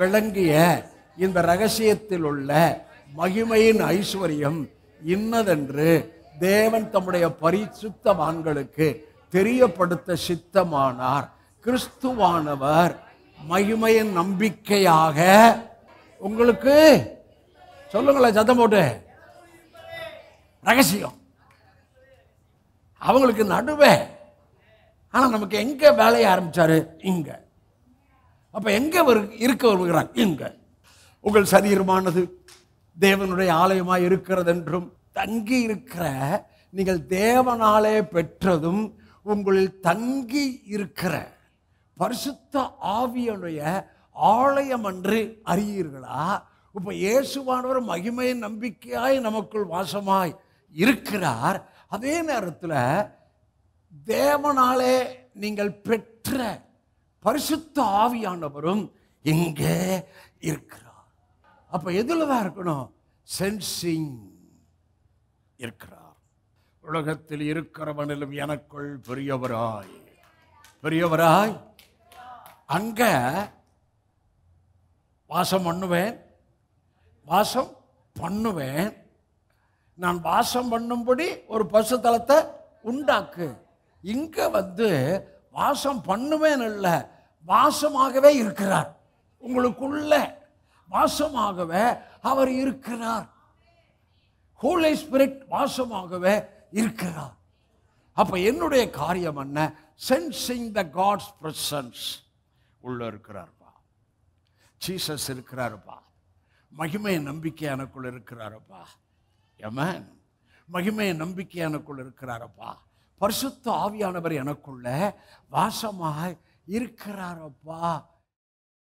விளங்கிய இந்த ரகசியத்தில் உள்ள மகிமையின் ஐஸ்வர்யம் இன்னதென்று தேவன் தம்முடைய பரிசுத்தவான்களுக்கு தெரியப்படுத்த சித்தமானார் கிறிஸ்துவானவர் மகிமையின் நம்பிக்கையாக உங்களுக்கு சொல்லுங்களேன் சத்தம் போட்டு ரகசியம் அவங்களுக்கு நடுவே ஆனால் நமக்கு எங்கே வேலையை ஆரம்பித்தார் இங்கே அப்போ எங்கே இருக்க வருகிறார் எங்கே உங்கள் சரீரமானது தேவனுடைய ஆலயமாக இருக்கிறது என்றும் தங்கி இருக்கிற நீங்கள் தேவனாலே பெற்றதும் உங்களில் தங்கி இருக்கிற பரிசுத்த ஆவியனுடைய ஆலயம் என்று அறியீர்களா இப்போ இயேசுவானவர் மகிமை நம்பிக்கையாய் நமக்குள் வாசமாய் இருக்கிறார் அதே நேரத்தில் தேவனாலே நீங்கள் பெற்ற பரிசுத்த ஆவியானவரும் இங்கே இருக்கிறார் அப்போ எதில் தான் இருக்கணும் சென்சிங் இருக்கிறார் உலகத்தில் இருக்கிறவனிலும் எனக்குள் பெரியவராய் பெரியவராய் அங்க வாசம் பண்ணுவேன் வாசம் பண்ணுவேன் நான் வாசம் பண்ணும்படி ஒரு பசு தளத்தை உண்டாக்கு இங்கே வந்து வாசம் பண்ணுவேன் இல்லை வாசமாகவே இருக்கிறார் உங்களுக்குள்ள வாசமாகவே அவர் இருக்கிறார் ஹோலி ஸ்பிரிட் வாசமாகவே இருக்கிறார் அப்போ என்னுடைய காரியம் என்ன சென்சிங் த காட்ஸ் பிரசன்ஸ் உள்ள இருக்கிறார்ப்பா ஜீசஸ் இருக்கிறாருப்பா மகிமை நம்பிக்கை எனக்குள் இருக்கிறாரப்பா எமன் மகிமையை நம்பிக்கை எனக்குள் இருக்கிறாரப்பா பரிசுத்த ஆவியானவர் எனக்குள்ள வாசமாக இருக்கிறாரப்பா